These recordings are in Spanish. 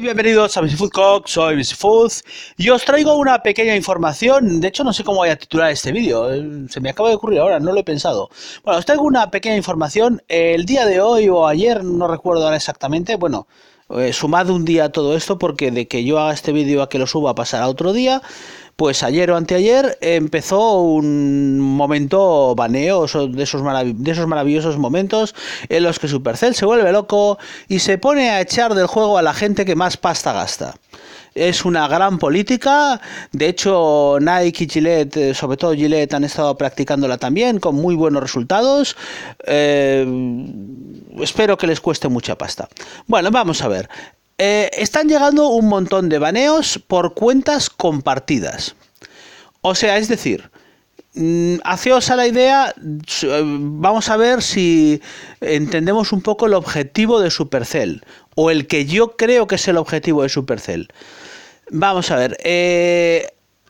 bienvenidos a Food soy Food y os traigo una pequeña información, de hecho no sé cómo voy a titular este vídeo, eh, se me acaba de ocurrir ahora, no lo he pensado. Bueno, os traigo una pequeña información, el día de hoy o ayer, no recuerdo exactamente, bueno, eh, sumad un día todo esto porque de que yo haga este vídeo a que lo suba pasará otro día, pues ayer o anteayer empezó un momento baneo de esos, maravillosos momentos en los que Supercell se vuelve loco y se pone a echar del juego a la gente que más pasta gasta es una gran política. De hecho, Nike y Gillette, eh, sobre todo Gillette, han estado practicándola también con muy buenos resultados. Eh, espero que les cueste mucha pasta. Bueno, vamos a ver. Eh, están llegando un montón de baneos por cuentas compartidas. O sea, es decir, mm, Haceos a la idea, eh, vamos a ver si entendemos un poco el objetivo de Supercell, o el que yo creo que es el objetivo de Supercell. Vamos a ver, eh,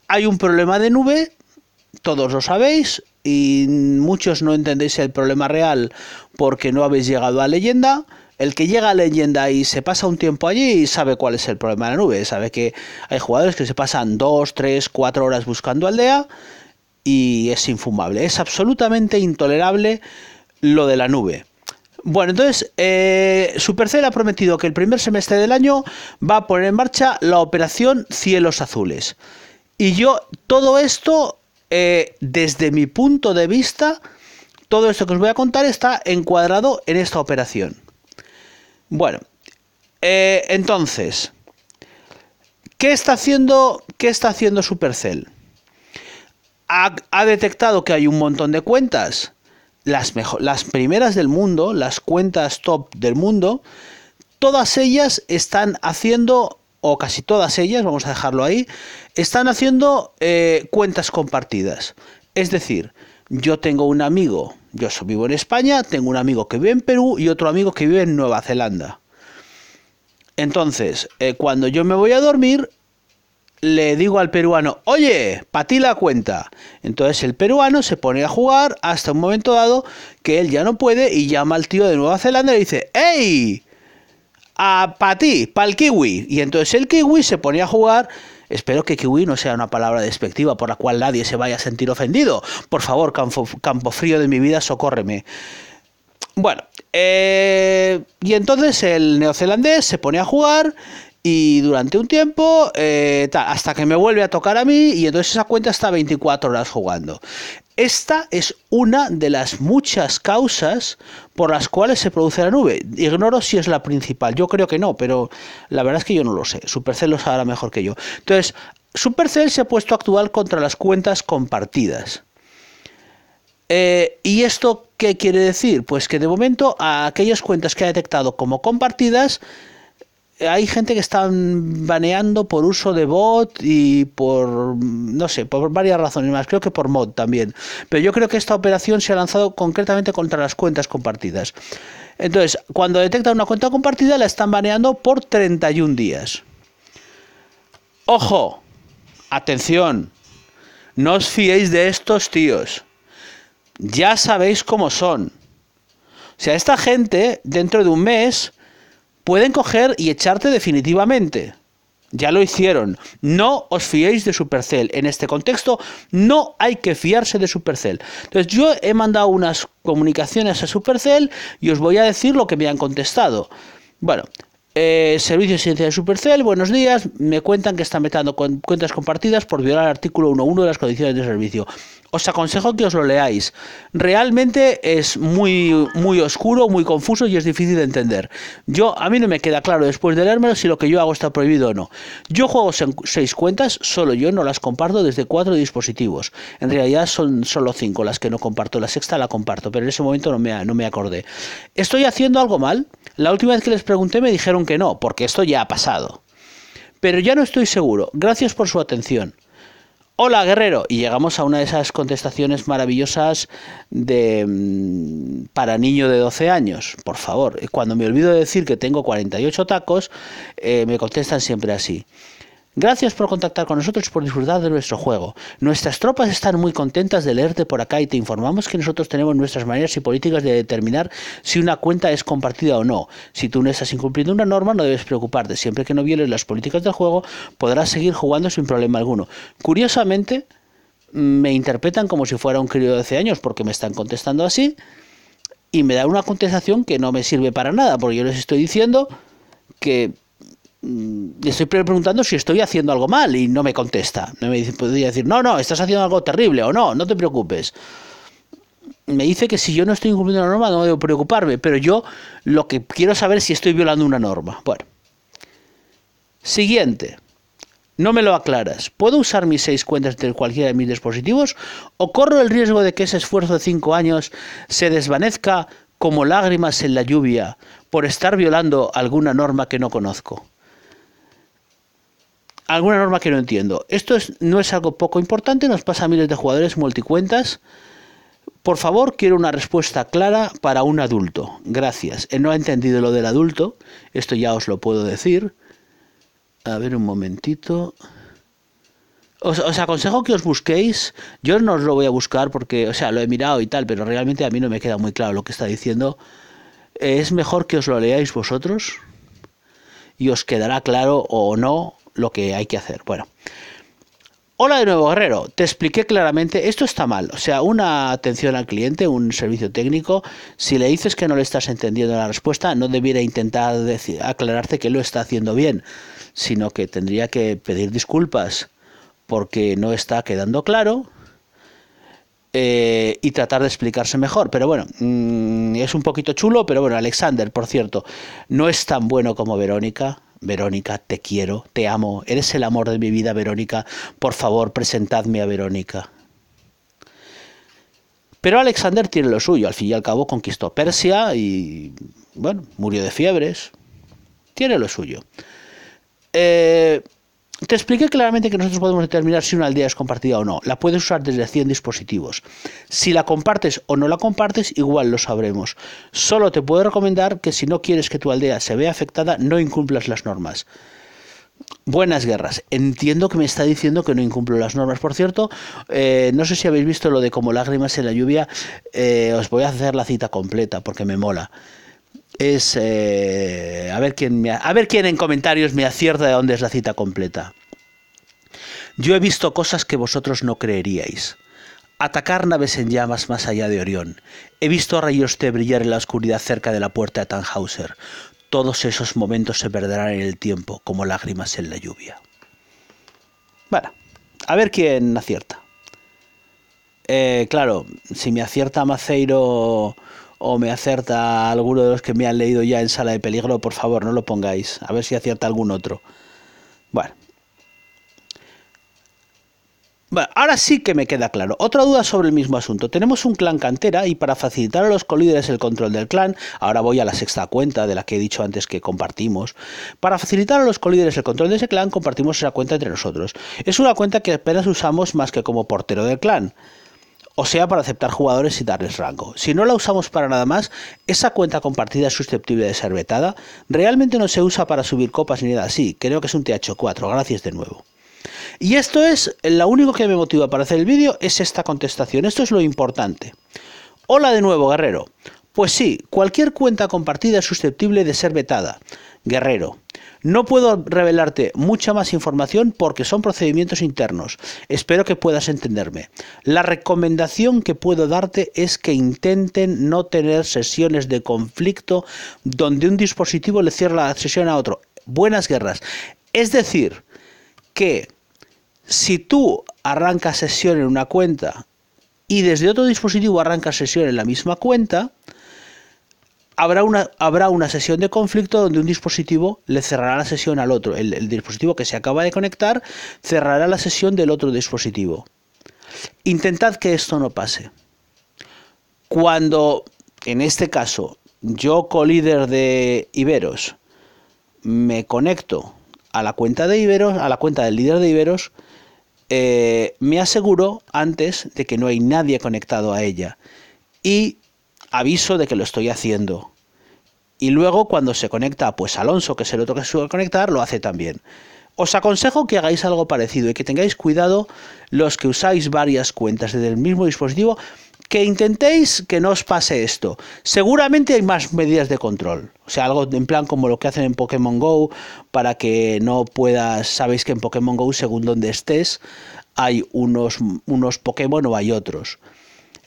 hay un problema de nube, todos lo sabéis, y muchos no entendéis el problema real porque no habéis llegado a leyenda el que llega a leyenda y se pasa un tiempo allí sabe cuál es el problema de la nube. Sabe que hay jugadores que se pasan dos, tres, cuatro horas buscando aldea y es infumable. Es absolutamente intolerable lo de la nube. Bueno, entonces, eh, Supercell ha prometido que el primer semestre del año va a poner en marcha la operación Cielos Azules. Y yo, todo esto, eh, desde mi punto de vista, todo esto que os voy a contar está encuadrado en esta operación. Bueno, eh, entonces, ¿qué está haciendo, qué está haciendo Supercell? Ha, detectado que hay un montón de cuentas, las, las primeras del mundo, las cuentas top del mundo, todas ellas están haciendo, o casi todas ellas, vamos a dejarlo ahí, están haciendo eh, cuentas compartidas. Es decir, yo tengo un amigo yo vivo en España, tengo un amigo que vive en Perú y otro amigo que vive en Nueva Zelanda. Entonces, eh, cuando yo me voy a dormir, le digo al peruano, oye, para ti la cuenta. Entonces el peruano se pone a jugar hasta un momento dado que él ya no puede y llama al tío de Nueva Zelanda y le dice, ¡Ey! a para ti, para el kiwi. Y entonces el kiwi se ponía a jugar. Espero que kiwi no sea una palabra despectiva por la cual nadie se vaya a sentir ofendido. Por favor, campo, frío de mi vida, socórreme. Bueno, eh, y entonces el neozelandés se pone a jugar y durante un tiempo, eh, hasta que me vuelve a tocar a mí, y entonces esa cuenta está 24 horas jugando. Esta es una de las muchas causas por las cuales se produce la nube. Ignoro si es la principal, yo creo que no, pero la verdad es que yo no lo sé. Supercell lo sabrá mejor que yo. Entonces, Supercell se ha puesto a actuar contra las cuentas compartidas. Eh, ¿Y esto qué quiere decir? Pues que de momento a aquellas cuentas que ha detectado como compartidas, hay gente que están baneando por uso de bot y por, no sé, por varias razones más. Creo que por mod también. Pero yo creo que esta operación se ha lanzado concretamente contra las cuentas compartidas. Entonces, cuando detectan una cuenta compartida, la están baneando por 31 días. Ojo, atención, no os fiéis de estos tíos. Ya sabéis cómo son. O sea, esta gente, dentro de un mes, pueden coger y echarte definitivamente. Ya lo hicieron. No os fiéis de Supercell. En este contexto no hay que fiarse de Supercell. Entonces yo he mandado unas comunicaciones a Supercell y os voy a decir lo que me han contestado. Bueno, eh, Servicio de Ciencia de Supercell, buenos días. Me cuentan que están metiendo cuentas compartidas por violar el artículo 1.1 de las condiciones de servicio. Os aconsejo que os lo leáis. Realmente es muy, muy oscuro, muy confuso y es difícil de entender. Yo, a mí no me queda claro después de leérmelo si lo que yo hago está prohibido o no. Yo juego seis cuentas, solo yo no las comparto desde cuatro dispositivos. En realidad son solo cinco las que no comparto. La sexta la comparto, pero en ese momento no me, no me acordé. ¿Estoy haciendo algo mal? La última vez que les pregunté me dijeron que no, porque esto ya ha pasado. Pero ya no estoy seguro. Gracias por su atención. Hola guerrero. Y llegamos a una de esas contestaciones maravillosas de mm, para niño de 12 años. Por favor, cuando me olvido de decir que tengo 48 tacos, eh, me contestan siempre así. Gracias por contactar con nosotros por disfrutar de nuestro juego. Nuestras tropas están muy contentas de leerte por acá y te informamos que nosotros tenemos nuestras maneras y políticas de determinar si una cuenta es compartida o no. Si tú no estás incumpliendo una norma, no debes preocuparte. Siempre que no violes las políticas del juego, podrás seguir jugando sin problema alguno. Curiosamente, me interpretan como si fuera un crío de hace años porque me están contestando así y me dan una contestación que no me sirve para nada porque yo les estoy diciendo que le mm, estoy preguntando si estoy haciendo algo mal y no me contesta. No me podría decir, no, no, estás haciendo algo terrible o no, no te preocupes. Me dice que si yo no estoy incumpliendo la norma no debo preocuparme, pero yo lo que quiero saber es si estoy violando una norma. Bueno. Siguiente. No me lo aclaras. ¿Puedo usar mis seis cuentas de cualquiera de mis dispositivos o corro el riesgo de que ese esfuerzo de cinco años se desvanezca como lágrimas en la lluvia por estar violando alguna norma que no conozco? alguna norma que no entiendo. Esto es, no es algo poco importante, nos pasa a miles de jugadores multicuentas. Por favor, quiero una respuesta clara para un adulto. Gracias. Él eh, no ha entendido lo del adulto, esto ya os lo puedo decir. A ver un momentito. Os, os, aconsejo que os busquéis. Yo no os lo voy a buscar porque, o sea, lo he mirado y tal, pero realmente a mí no me queda muy claro lo que está diciendo. Es mejor que os lo leáis vosotros y os quedará claro o no lo que hay que hacer. Bueno. Hola de nuevo, Guerrero. Te expliqué claramente, esto está mal. O sea, una atención al cliente, un servicio técnico, si le dices que no le estás entendiendo la respuesta, no debiera intentar aclararte que lo está haciendo bien, sino que tendría que pedir disculpas porque no está quedando claro eh, y tratar de explicarse mejor. Pero bueno, mm, es un poquito chulo, pero bueno, Alexander, por cierto, no es tan bueno como Verónica. Verónica, te quiero, te amo, eres el amor de mi vida, Verónica, por favor, presentadme a Verónica. Pero Alexander tiene lo suyo, al fin y al cabo conquistó Persia y, bueno, murió de fiebres, tiene lo suyo. Eh, te expliqué claramente que nosotros podemos determinar si una aldea es compartida o no. La puedes usar desde 100 dispositivos. Si la compartes o no la compartes, igual lo sabremos. Solo te puedo recomendar que si no quieres que tu aldea se vea afectada, no incumplas las normas. Buenas guerras. Entiendo que me está diciendo que no incumplo las normas. Por cierto, eh, no sé si habéis visto lo de como lágrimas en la lluvia. Eh, os voy a hacer la cita completa porque me mola es eh, a, ver quién me, a ver quién en comentarios me acierta de dónde es la cita completa. Yo he visto cosas que vosotros no creeríais. Atacar naves en llamas más allá de Orión. He visto a rayos brillar en la oscuridad cerca de la puerta de Tannhauser. Todos esos momentos se perderán en el tiempo como lágrimas en la lluvia. Bueno, a ver quién acierta. Eh, claro, si me acierta Maceiro o me acerta alguno de los que me han leído ya en Sala de Peligro, por favor, no lo pongáis. A ver si acierta algún otro. Bueno. Bueno, ahora sí que me queda claro. Otra duda sobre el mismo asunto. Tenemos un clan cantera y para facilitar a los colíderes el control del clan, ahora voy a la sexta cuenta de la que he dicho antes que compartimos, para facilitar a los colíderes el control de ese clan compartimos esa cuenta entre nosotros. Es una cuenta que apenas usamos más que como portero del clan o sea para aceptar jugadores y darles rango. Si no la usamos para nada más, esa cuenta compartida es susceptible de ser vetada. Realmente no se usa para subir copas ni nada así, creo que es un TH4, gracias de nuevo. Y esto es, lo único que me motiva para hacer el vídeo es esta contestación, esto es lo importante. Hola de nuevo, guerrero. Pues sí, cualquier cuenta compartida es susceptible de ser vetada. Guerrero, no puedo revelarte mucha más información porque son procedimientos internos. Espero que puedas entenderme. La recomendación que puedo darte es que intenten no tener sesiones de conflicto donde un dispositivo le cierra la sesión a otro. Buenas guerras. Es decir, que si tú arrancas sesión en una cuenta y desde otro dispositivo arrancas sesión en la misma cuenta, habrá una, habrá una sesión de conflicto donde un dispositivo le cerrará la sesión al otro. El, dispositivo que se acaba de conectar cerrará la sesión del otro dispositivo. Intentad que esto no pase. Cuando, en este caso, yo, co-líder de Iberos, me conecto a la cuenta de Iberos, a la cuenta del líder de Iberos, eh, me aseguro antes de que no hay nadie conectado a ella. Y aviso de que lo estoy haciendo. Y luego cuando se conecta, pues Alonso, que es el otro que se suele conectar, lo hace también. Os aconsejo que hagáis algo parecido y que tengáis cuidado los que usáis varias cuentas desde el mismo dispositivo, que intentéis que no os pase esto. Seguramente hay más medidas de control. O sea, algo en plan como lo que hacen en Pokémon Go, para que no puedas, sabéis que en Pokémon Go, según donde estés, hay unos, unos Pokémon o hay otros.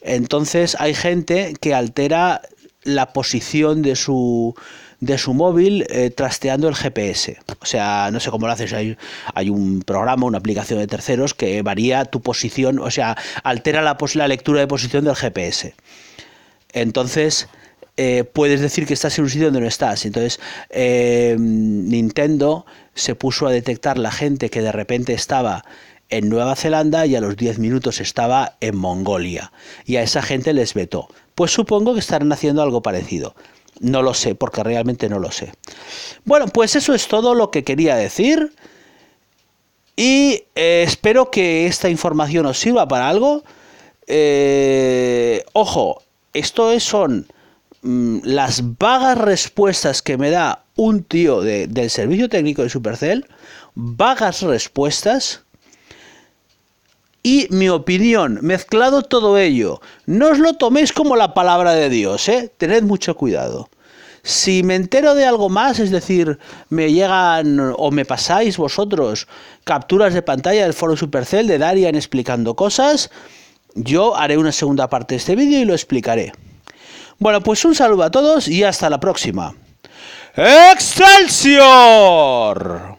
Entonces hay gente que altera la posición de su, de su móvil eh, trasteando el GPS. O sea, no sé cómo lo haces, hay, hay, un programa, una aplicación de terceros que varía tu posición, o sea, altera la, lectura de posición del GPS. Entonces, eh, puedes decir que estás en un sitio donde no estás. Entonces, eh, Nintendo se puso a detectar la gente que de repente estaba en Nueva Zelanda y a los 10 minutos estaba en Mongolia. Y a esa gente les vetó. Pues supongo que estarán haciendo algo parecido. No lo sé, porque realmente no lo sé. Bueno, pues eso es todo lo que quería decir. Y eh, espero que esta información os sirva para algo. Eh, ojo, esto son mm, las vagas respuestas que me da un tío del servicio técnico de Supercell. Vagas respuestas y mi opinión, mezclado todo ello. No os lo toméis como la palabra de Dios, ¿eh? Tened mucho cuidado. Si me entero de algo más, es decir, me llegan o me pasáis vosotros capturas de pantalla del foro Supercell de Darian explicando cosas, yo haré una segunda parte de este vídeo y lo explicaré. Bueno, pues un saludo a todos y hasta la próxima. ¡Excelsior!